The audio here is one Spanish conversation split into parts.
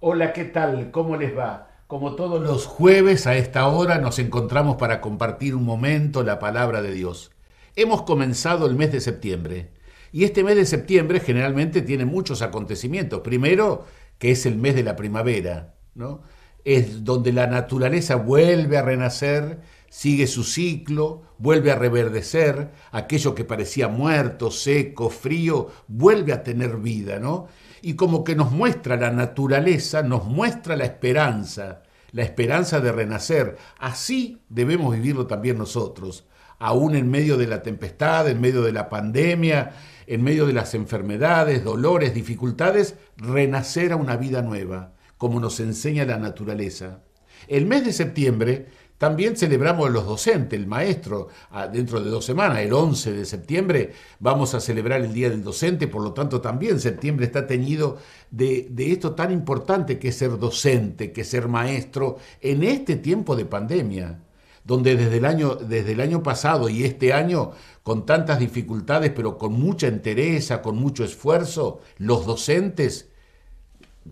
Hola, ¿qué tal? ¿Cómo les va? Como todos los jueves a esta hora nos encontramos para compartir un momento la palabra de Dios. Hemos comenzado el mes de septiembre y este mes de septiembre generalmente tiene muchos acontecimientos. Primero, que es el mes de la primavera, ¿no? Es donde la naturaleza vuelve a renacer sigue su ciclo, vuelve a reverdecer, aquello que parecía muerto, seco, frío, vuelve a tener vida, ¿no? Y como que nos muestra la naturaleza, nos muestra la esperanza, la esperanza de renacer. Así debemos vivirlo también nosotros, aún en medio de la tempestad, en medio de la pandemia, en medio de las enfermedades, dolores, dificultades, renacer a una vida nueva, como nos enseña la naturaleza. El mes de septiembre también celebramos los docentes, el maestro, ah, dentro de dos semanas, el 11 de septiembre, vamos a celebrar el Día del Docente, por lo tanto también septiembre está teñido de, esto tan importante que es ser docente, que es ser maestro en este tiempo de pandemia donde desde el, año, desde el año pasado y este año, con tantas dificultades, pero con mucha entereza, con mucho esfuerzo, los docentes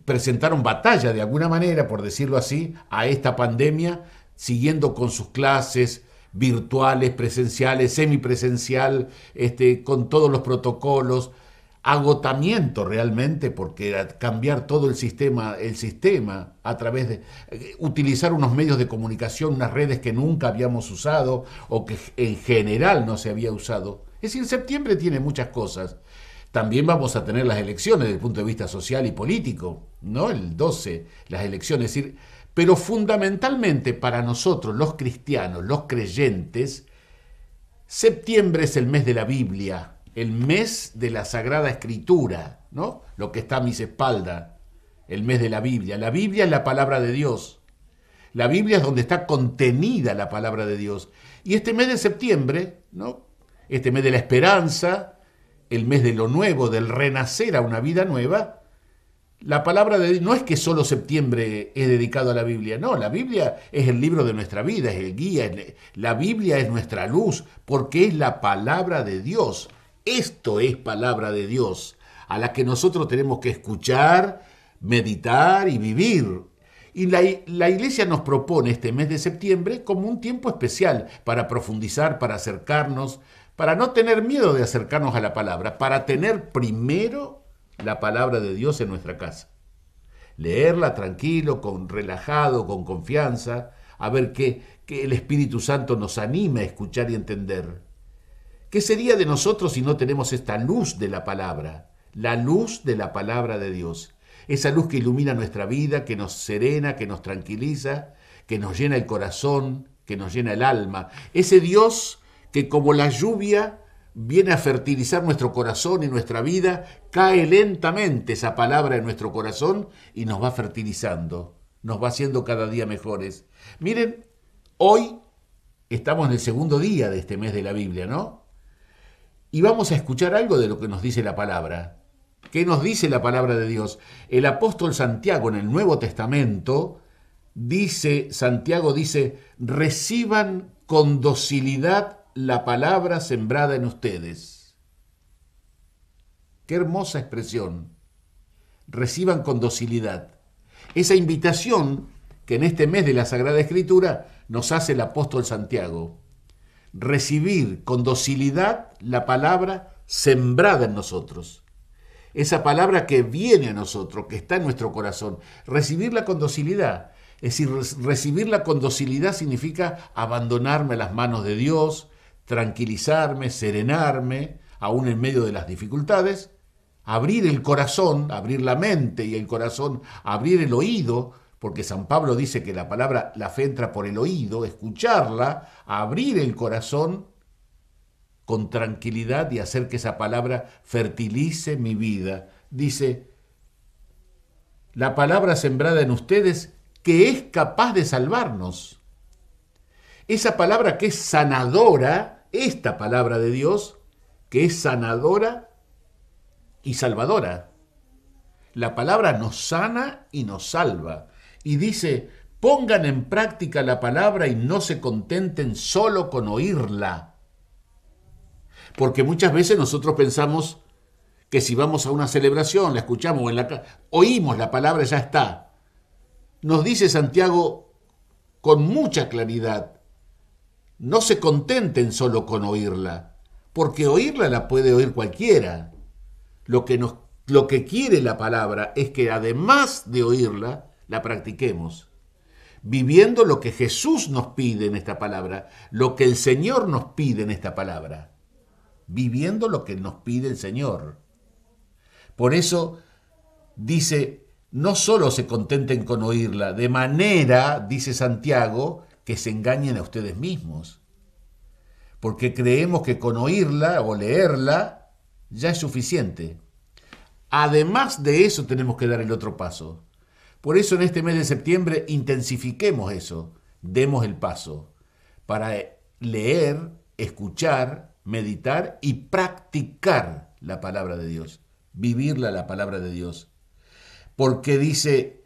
presentaron batalla, de alguna manera, por decirlo así, a esta pandemia siguiendo con sus clases virtuales, presenciales, semipresencial, este, con todos los protocolos, agotamiento realmente, porque cambiar todo el sistema, el sistema a través de eh, utilizar unos medios de comunicación, unas redes que nunca habíamos usado o que en general no se había usado. Es decir, septiembre tiene muchas cosas. También vamos a tener las elecciones desde el punto de vista social y político, ¿no? El 12, las elecciones. Pero fundamentalmente para nosotros los cristianos, los creyentes, septiembre es el mes de la Biblia, el mes de la Sagrada Escritura, ¿no? Lo que está a mis espaldas, el mes de la Biblia. La Biblia es la palabra de Dios. La Biblia es donde está contenida la palabra de Dios. Y este mes de septiembre, ¿no? Este mes de la esperanza, el mes de lo nuevo, del renacer a una vida nueva, la palabra de Dios no es que solo septiembre es dedicado a la Biblia, no, la Biblia es el libro de nuestra vida, es el guía, la Biblia es nuestra luz, porque es la palabra de Dios. Esto es palabra de Dios, a la que nosotros tenemos que escuchar, meditar y vivir. Y la, la iglesia nos propone este mes de septiembre como un tiempo especial para profundizar, para acercarnos, para no tener miedo de acercarnos a la palabra, para tener primero la palabra de Dios en nuestra casa. Leerla tranquilo, con relajado, con confianza, a ver que, que el Espíritu Santo nos anime a escuchar y entender. ¿Qué sería de nosotros si no tenemos esta luz de la palabra? La luz de la palabra de Dios. Esa luz que ilumina nuestra vida, que nos serena, que nos tranquiliza, que nos llena el corazón, que nos llena el alma. Ese Dios que como la lluvia viene a fertilizar nuestro corazón y nuestra vida, cae lentamente esa palabra en nuestro corazón y nos va fertilizando, nos va haciendo cada día mejores. Miren, hoy estamos en el segundo día de este mes de la Biblia, ¿no? Y vamos a escuchar algo de lo que nos dice la palabra. ¿Qué nos dice la palabra de Dios? El apóstol Santiago en el Nuevo Testamento dice, Santiago dice, reciban con docilidad la palabra sembrada en ustedes. Qué hermosa expresión. Reciban con docilidad. Esa invitación que en este mes de la Sagrada Escritura nos hace el apóstol Santiago. Recibir con docilidad la palabra sembrada en nosotros. Esa palabra que viene a nosotros, que está en nuestro corazón. Recibirla con docilidad. Es decir, recibirla con docilidad significa abandonarme a las manos de Dios, tranquilizarme, serenarme, aún en medio de las dificultades, abrir el corazón, abrir la mente y el corazón, abrir el oído, porque San Pablo dice que la palabra, la fe entra por el oído, escucharla, abrir el corazón con tranquilidad y hacer que esa palabra fertilice mi vida. Dice, la palabra sembrada en ustedes que es capaz de salvarnos. Esa palabra que es sanadora, esta palabra de Dios, que es sanadora y salvadora. La palabra nos sana y nos salva. Y dice, pongan en práctica la palabra y no se contenten solo con oírla. Porque muchas veces nosotros pensamos que si vamos a una celebración, la escuchamos en la oímos la palabra, ya está. Nos dice Santiago con mucha claridad, no se contenten solo con oírla, porque oírla la puede oír cualquiera. Lo que, nos, lo que quiere la palabra es que además de oírla, la practiquemos, viviendo lo que Jesús nos pide en esta palabra, lo que el Señor nos pide en esta palabra, viviendo lo que nos pide el Señor. Por eso dice, no solo se contenten con oírla, de manera, dice Santiago, que se engañen a ustedes mismos, porque creemos que con oírla o leerla ya es suficiente. Además de eso tenemos que dar el otro paso. Por eso en este mes de septiembre intensifiquemos eso, demos el paso para leer, escuchar, meditar y practicar la palabra de Dios, vivirla la palabra de Dios. Porque dice,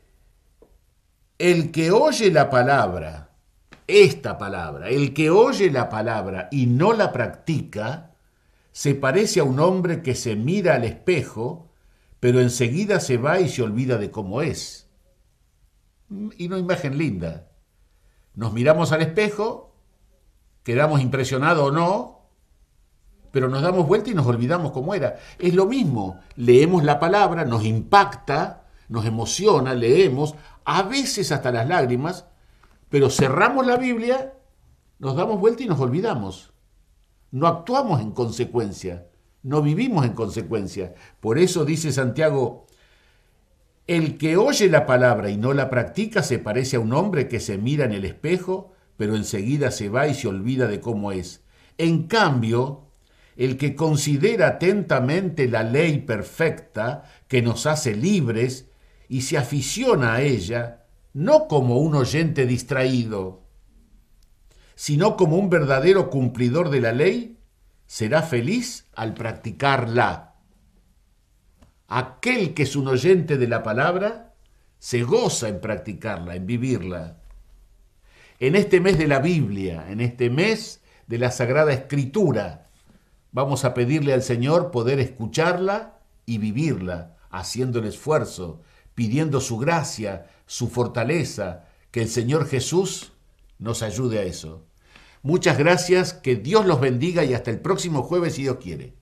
el que oye la palabra esta palabra. El que oye la palabra y no la practica, se parece a un hombre que se mira al espejo, pero enseguida se va y se olvida de cómo es. Y no imagen linda. Nos miramos al espejo, quedamos impresionados o no, pero nos damos vuelta y nos olvidamos cómo era. Es lo mismo, leemos la palabra, nos impacta, nos emociona, leemos, a veces hasta las lágrimas, pero cerramos la Biblia, nos damos vuelta y nos olvidamos. No actuamos en consecuencia, no vivimos en consecuencia. Por eso dice Santiago, el que oye la palabra y no la practica se parece a un hombre que se mira en el espejo, pero enseguida se va y se olvida de cómo es. En cambio, el que considera atentamente la ley perfecta que nos hace libres y se aficiona a ella, no como un oyente distraído, sino como un verdadero cumplidor de la ley, será feliz al practicarla. Aquel que es un oyente de la palabra, se goza en practicarla, en vivirla. En este mes de la Biblia, en este mes de la Sagrada Escritura, vamos a pedirle al Señor poder escucharla y vivirla, haciendo el esfuerzo, pidiendo su gracia, su fortaleza, que el Señor Jesús nos ayude a eso. Muchas gracias, que Dios los bendiga y hasta el próximo jueves si Dios quiere.